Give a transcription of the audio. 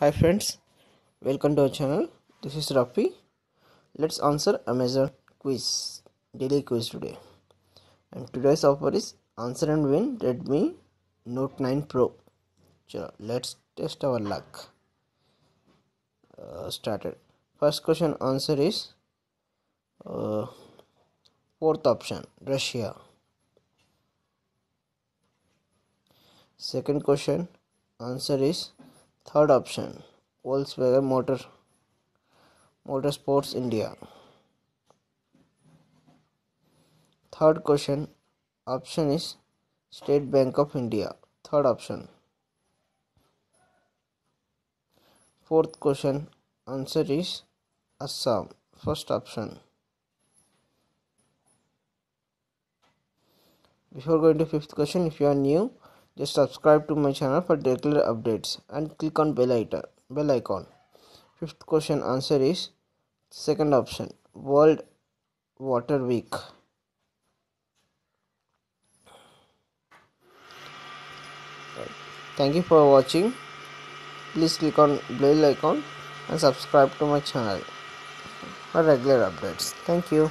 Hi friends, welcome to our channel. This is Rafi. Let's answer Amazon quiz, daily quiz today. And today's offer is answer and win Redmi Note 9 Pro. So let's test our luck. Uh, started. First question answer is uh, fourth option Russia. Second question answer is Third option Volkswagen Motor Motorsports India. Third question option is State Bank of India. Third option. Fourth question answer is Assam. First option. Before going to fifth question, if you are new just subscribe to my channel for regular updates and click on bell icon bell icon fifth question answer is second option world water week thank you for watching please click on bell icon and subscribe to my channel for regular updates thank you